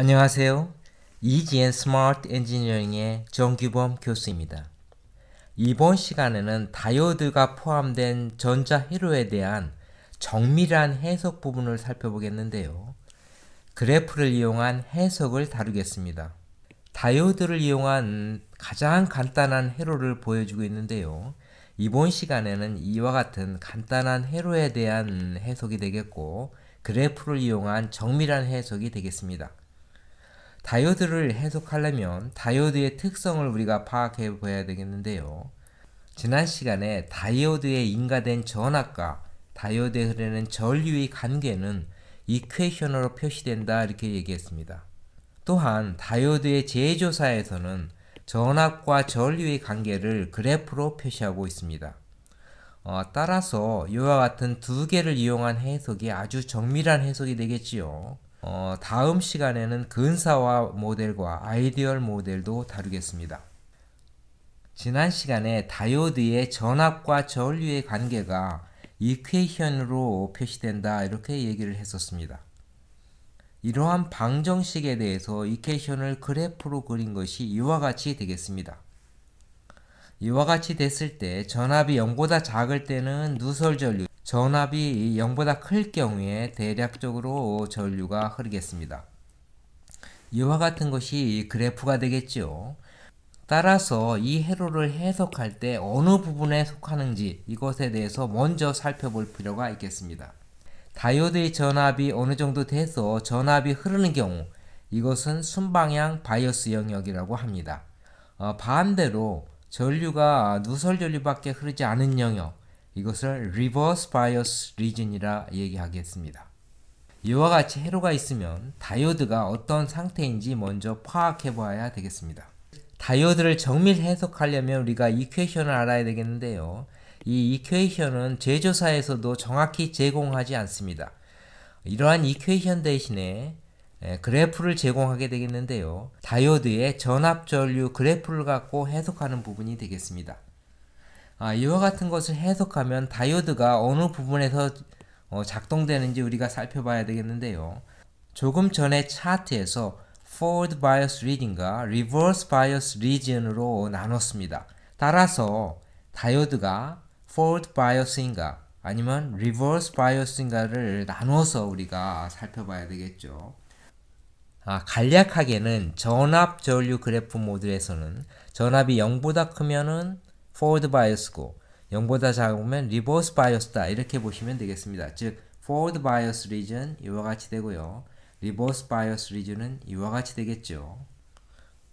안녕하세요. EGN 스마트 엔지니어링의 정규범 교수입니다. 이번 시간에는 다이오드가 포함된 전자회로에 대한 정밀한 해석 부분을 살펴보겠는데요. 그래프를 이용한 해석을 다루겠습니다. 다이오드를 이용한 가장 간단한 회로를 보여주고 있는데요. 이번 시간에는 이와 같은 간단한 회로에 대한 해석이 되겠고 그래프를 이용한 정밀한 해석이 되겠습니다. 다이오드를 해석하려면 다이오드의 특성을 우리가 파악해 봐야 되겠는데요. 지난 시간에 다이오드에 인가된 전압과 다이오드에 흐르는 전류의 관계는 이퀘이션으로 표시된다 이렇게 얘기했습니다. 또한 다이오드의 재조사에서는 전압과 전류의 관계를 그래프로 표시하고 있습니다. 어, 따라서 이와 같은 두 개를 이용한 해석이 아주 정밀한 해석이 되겠지요. 어, 다음 시간에는 근사화 모델과 아이디얼 모델도 다루겠습니다. 지난 시간에 다이오드의 전압과 전류의 관계가 이퀘이션으로 표시된다 이렇게 얘기를 했었습니다. 이러한 방정식에 대해서 이퀘이션을 그래프로 그린 것이 이와 같이 되겠습니다. 이와 같이 됐을 때 전압이 0보다 작을 때는 누설 전류 전압이 0보다 클 경우에 대략적으로 전류가 흐르겠습니다. 이와 같은 것이 그래프가 되겠죠. 따라서 이 회로를 해석할 때 어느 부분에 속하는지 이것에 대해서 먼저 살펴볼 필요가 있겠습니다. 다이오드의 전압이 어느 정도 돼서 전압이 흐르는 경우 이것은 순방향 바이어스 영역이라고 합니다. 어, 반대로 전류가 누설 전류밖에 흐르지 않은 영역 이것을 reverse bias region이라 얘기하겠습니다. 이와 같이 회로가 있으면 다이오드가 어떤 상태인지 먼저 파악해 봐야 되겠습니다. 다이오드를 정밀 해석하려면 우리가 이퀘이션을 알아야 되겠는데요. 이 이퀘이션은 제조사에서도 정확히 제공하지 않습니다. 이러한 이퀘이션 대신에 그래프를 제공하게 되겠는데요. 다이오드의 전압 전류 그래프를 갖고 해석하는 부분이 되겠습니다. 아, 이와 같은 것을 해석하면 다이오드가 어느 부분에서 어, 작동되는지 우리가 살펴봐야 되겠는데요. 조금 전에 차트에서 forward bias region과 reverse bias region으로 나눴습니다. 따라서 다이오드가 forward bias인가 아니면 reverse bias인가를 나눠서 우리가 살펴봐야 되겠죠. 아, 간략하게는 전압 전류 그래프 모드에서는 전압이 0보다 크면은 forward bias고 0보다 작으면 reverse bias다 이렇게 보시면 되겠습니다. 즉 forward bias region 이와 같이 되고요. reverse bias region은 이와 같이 되겠죠.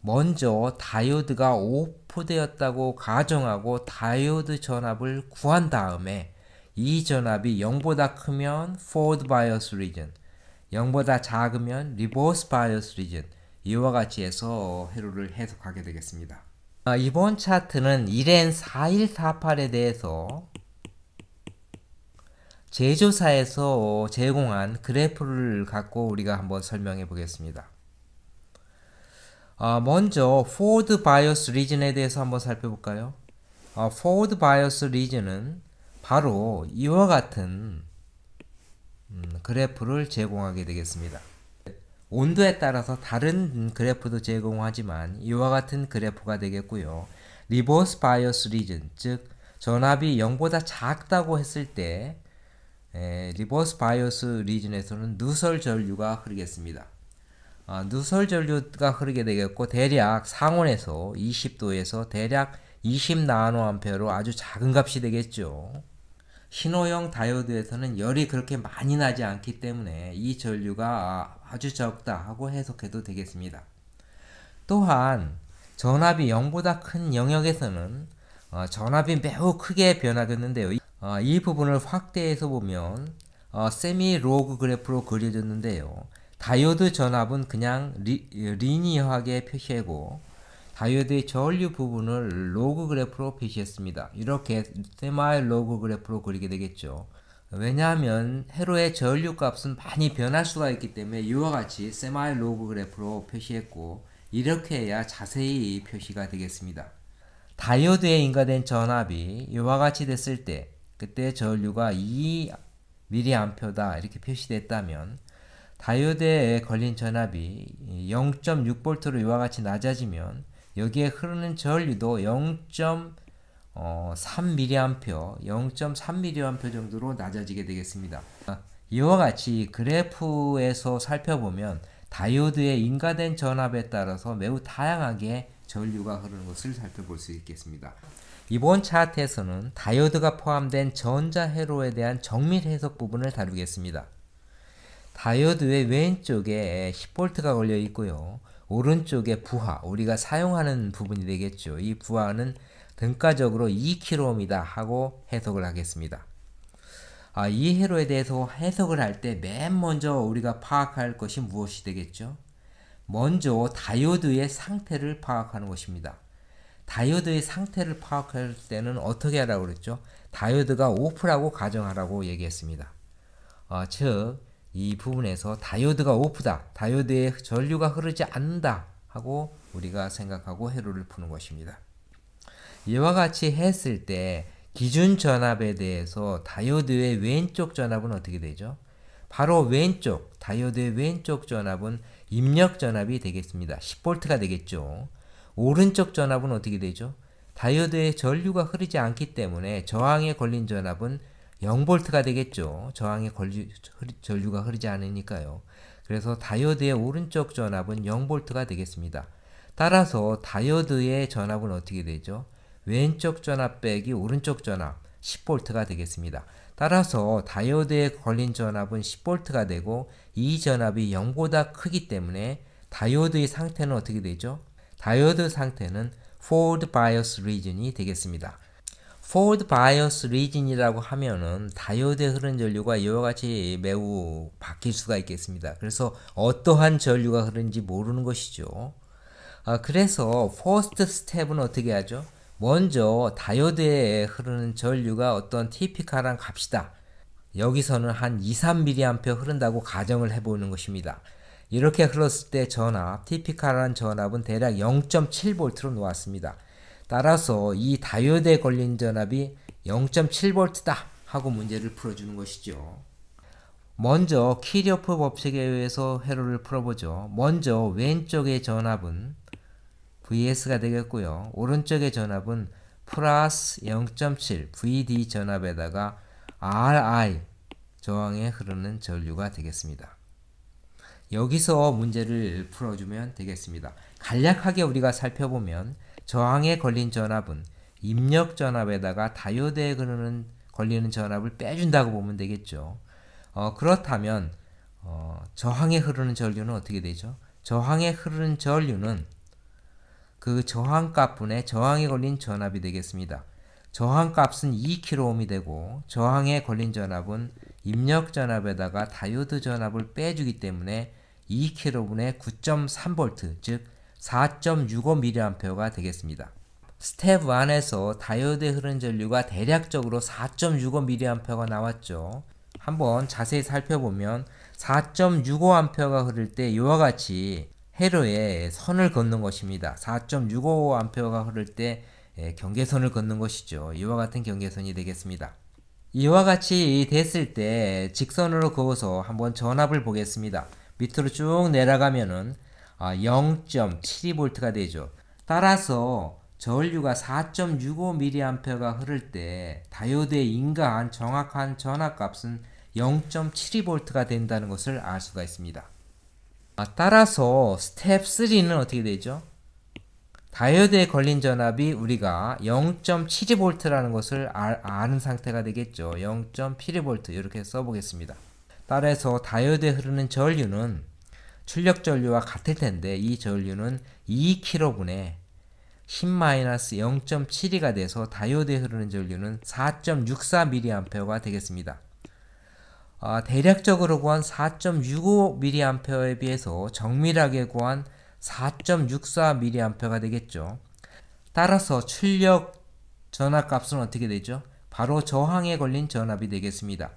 먼저 다이오드가 오프되었다고 가정하고 다이오드 전압을 구한 다음에 이 전압이 0보다 크면 forward bias region 0보다 작으면 reverse bias region 이와 같이 해서 회로를 해석하게 되겠습니다. 아, 이번 차트는 1렌 4148에 대해서 제조사에서 제공한 그래프를 갖고 우리가 한번 설명해 보겠습니다. 아, 먼저 포드 바이어스 리즌에 대해서 한번 살펴볼까요? 아, 포드 바이어스 리즌은 바로 이와 같은 음, 그래프를 제공하게 되겠습니다. 온도에 따라서 다른 그래프도 제공하지만 이와 같은 그래프가 되겠고요. 리버스 바이오스 리즌 즉 전압이 0보다 작다고 했을 때 에, 예, 리버스 바이오스 리즌에서는 누설 전류가 흐르겠습니다. 아, 누설 전류가 흐르게 되겠고 대략 상온에서 20도에서 대략 20 나노암페어로 아주 작은 값이 되겠죠. 신호형 다이오드에서는 열이 그렇게 많이 나지 않기 때문에 이 전류가 아주 적다 하고 해석해도 되겠습니다. 또한 전압이 0보다 큰 영역에서는 어, 전압이 매우 크게 변화됐는데요. 이 어, 부분을 확대해서 보면 어, 세미 로그 그래프로 그려졌는데요. 다이오드 전압은 그냥 리, 니어하게 표시하고 다이오드의 전류 부분을 로그 그래프로 표시했습니다. 이렇게 세마일 로그 그래프로 그리게 되겠죠. 왜냐하면 회로의 전류 값은 많이 변할 수가 있기 때문에 이와 같이 세마일 로그 그래프로 표시했고 이렇게 해야 자세히 표시가 되겠습니다. 다이오드에 인가된 전압이 이와 같이 됐을 때 그때 전류가 2mA다 이렇게 표시됐다면 다이오드에 걸린 전압이 0.6V로 이와 같이 낮아지면 여기에 흐르는 전류도 0.3mA, 0.3mA 정도로 낮아지게 되겠습니다. 이와 같이 그래프에서 살펴보면 다이오드의 인가된 전압에 따라서 매우 다양하게 전류가 흐르는 것을 살펴볼 수 있겠습니다. 이번 차트에서는 다이오드가 포함된 전자회로에 대한 정밀 해석 부분을 다루겠습니다. 다이오드의 왼쪽에 10V가 걸려 있고요. 오른쪽에 부하 우리가 사용하는 부분이 되겠죠. 이 부하는 등가적으로 2km입니다 하고 해석을 하겠습니다. 아, 이 회로에 대해서 해석을 할 때 맨 먼저 우리가 파악할 것이 무엇이 되겠죠? 먼저 다이오드의 상태를 파악하는 것입니다. 다이오드의 상태를 파악할 때는 어떻게 하라고 그랬죠? 다이오드가 오프라고 가정하라고 얘기했습니다. 어, 즉이 부분에서 다이오드가 오프다. 다이오드의 전류가 흐르지 않는다. 하고 우리가 생각하고 회로를 푸는 것입니다. 이와 같이 했을 때 기준 전압에 대해서 다이오드의 왼쪽 전압은 어떻게 되죠? 바로 왼쪽, 다이오드의 왼쪽 전압은 입력 전압이 되겠습니다. 10V가 되겠죠. 오른쪽 전압은 어떻게 되죠? 다이오드의 전류가 흐르지 않기 때문에 저항에 걸린 전압은 0볼트가 되겠죠. 저항의 전류가 흐르지 않으니까요. 그래서 다이오드의 오른쪽 전압은 0볼트가 되겠습니다. 따라서 다이오드의 전압은 어떻게 되죠? 왼쪽 전압 빼기 오른쪽 전압 10볼트가 되겠습니다. 따라서 다이오드에 걸린 전압은 10볼트가 되고 이 전압이 0보다 크기 때문에 다이오드의 상태는 어떻게 되죠? 다이오드 상태는 forward bias region이 되겠습니다. 포워드 바이어스 리진이라고 하면은 다이오드에 흐르는 전류가 이와 같이 매우 바뀔 수가 있겠습니다. 그래서 어떠한 전류가 흐르는지 모르는 것이죠. 아, 그래서 퍼스트 스텝은 어떻게 하죠? 먼저 다이오드에 흐르는 전류가 어떤 TP카랑 값이다. 여기서는 한 2, 3mA 흐른다고 가정을 해보는 것입니다. 이렇게 흘렀을 때 전압, TP카라는 전압은 대략 0.7V로 놓았습니다. 따라서 이 다이오드에 걸린 전압이 0.7V다 하고 문제를 풀어주는 것이죠. 먼저 키리오프 법칙에 의해서 회로를 풀어보죠. 먼저 왼쪽의 전압은 VS가 되겠고요. 오른쪽의 전압은 플러스 0.7 VD 전압에다가 RI 저항에 흐르는 전류가 되겠습니다. 여기서 문제를 풀어주면 되겠습니다. 간략하게 우리가 살펴보면 저항에 걸린 전압은 입력 전압에다가 다이오드에 걸리는, 걸리는 전압을 빼준다고 보면 되겠죠. 어, 그렇다면 어, 저항에 흐르는 전류는 어떻게 되죠? 저항에 흐르는 전류는 그 저항값분의 저항에 걸린 전압이 되겠습니다. 저항값은 2 k o 이 되고 저항에 걸린 전압은 입력 전압에다가 다이오드 전압을 빼주기 때문에 2kH분의 9.3V 즉 4.65mA가 되겠습니다. 스텝 1에서 다이오드에 흐른 전류가 대략적으로 4.65mA가 나왔죠. 한번 자세히 살펴보면 4.65A가 흐를 때 이와 같이 회로에 선을 걷는 것입니다. 4.65A가 흐를 때 예, 경계선을 걷는 것이죠. 이와 같은 경계선이 되겠습니다. 이와 같이 됐을 때 직선으로 그어서 한번 전압을 보겠습니다. 밑으로 쭉 내려가면은 0.72V가 아, 되죠. 따라서 전류가 4.65mA가 흐를 때 다이오드에 인가한 정확한 전압값은 0.72V가 된다는 것을 알 수가 있습니다. 아, 따라서 스텝 3는 어떻게 되죠? 다이오드에 걸린 전압이 우리가 0.72V라는 것을 아, 는 상태가 되겠죠. 0.72V 이렇게 써보겠습니다. 따라서 다이오드에 흐르는 전류는 출력 전류와 같을 텐데 이 전류는 2 k g 분 10-0.72가 돼서 다이오드에 흐르는 전류는 4.64mA가 되겠습니다. 아, 대략적으로 구한 4.65mA에 비해서 정밀하게 구한 4.64mA가 되겠죠. 따라서 출력 전압 값은 어떻게 되죠? 바로 저항에 걸린 전압이 되겠습니다.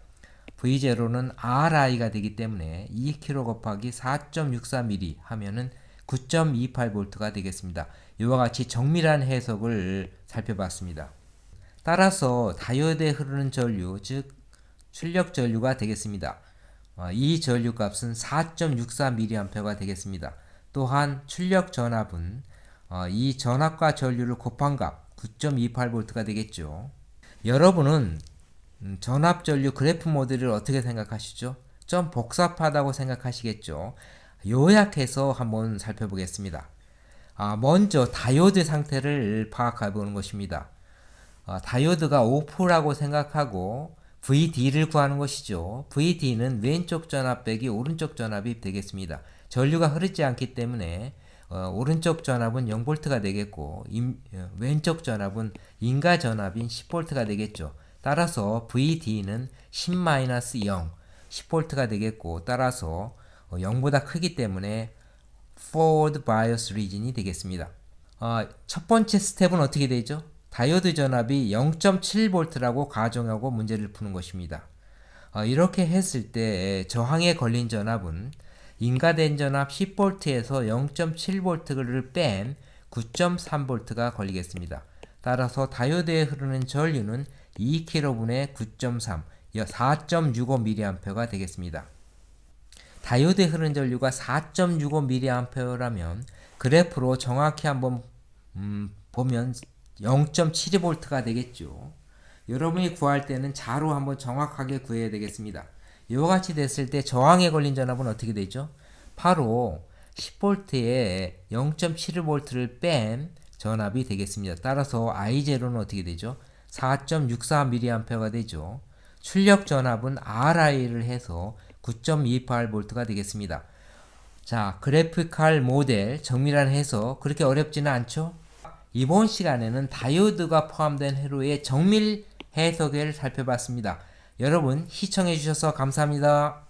V0는 Ri가 되기 때문에 2kg 곱하기 4.64mm 하면은 9.28V가 되겠습니다. 이와 같이 정밀한 해석을 살펴봤습니다. 따라서 다이오드에 흐르는 전류, 즉 출력 전류가 되겠습니다. 어, 이 전류 값은 4.64mA가 되겠습니다. 또한 출력 전압은 어, 이 전압과 전류를 곱한 값 9.28V가 되겠죠. 여러분은 음, 전압전류 그래프 모델을 어떻게 생각하시죠? 좀 복잡하다고 생각하시겠죠? 요약해서 한번 살펴보겠습니다. 아, 먼저 다이오드 상태를 파악해 보는 것입니다. 아, 다이오드가 오프라고 생각하고 VD를 구하는 것이죠. VD는 왼쪽 전압 빼기 오른쪽 전압이 되겠습니다. 전류가 흐르지 않기 때문에 어, 오른쪽 전압은 0V가 되겠고 임, 어, 왼쪽 전압은 인가 전압인 10V가 되겠죠. 따라서 VD는 10-0, 10V가 되겠고 따라서 0보다 어, 크기 때문에 forward bias region이 되겠습니다. 어, 첫 번째 스텝은 어떻게 되죠? 다이오드 전압이 0.7V라고 가정하고 문제를 푸는 것입니다. 어, 이렇게 했을 때 저항에 걸린 전압은 인가된 전압 10V에서 0.7V를 뺀 9.3V가 걸리겠습니다. 따라서 다이오드에 흐르는 전류는 2kg분의 9.3, 4.65mAh가 되겠습니다. 다이오드 흐른전류가 4.65mAh라면 그래프로 정확히 한번 음, 보면 0.72V가 되겠죠. 여러분이 구할 때는 자로 한번 정확하게 구해야 되겠습니다. 이와 같이 됐을 때 저항에 걸린 전압은 어떻게 되죠? 바로 10V에 0.7V를 뺀 전압이 되겠습니다. 따라서 I0는 어떻게 되죠? 4.64mA가 되죠. 출력 전압은 RI를 해서 9.28V가 되겠습니다. 자, 그래픽칼 모델 정밀한 해서 그렇게 어렵지는 않죠? 이번 시간에는 다이오드가 포함된 회로의 정밀 해석을 살펴봤습니다. 여러분 시청해 주셔서 감사합니다.